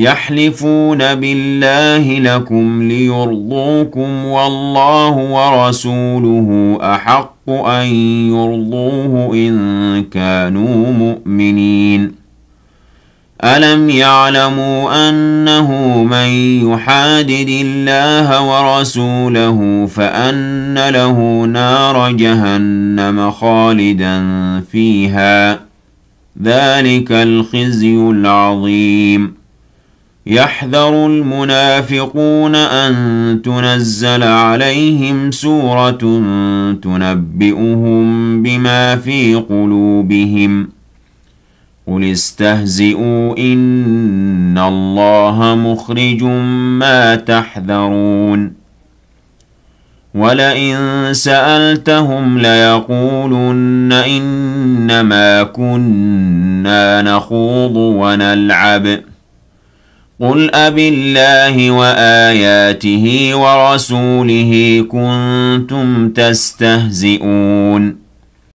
يحلفون بالله لكم ليرضوكم والله ورسوله أحق أن يرضوه إن كانوا مؤمنين ألم يعلموا أنه من يحادد الله ورسوله فأن له نار جهنم خالدا فيها ذلك الخزي العظيم يحذر المنافقون أن تنزل عليهم سورة تنبئهم بما في قلوبهم قل استهزئوا إن الله مخرج ما تحذرون ولئن سألتهم ليقولن إنما كنا نخوض ونلعب ۖ قل أب الله وآياته ورسوله كنتم تستهزئون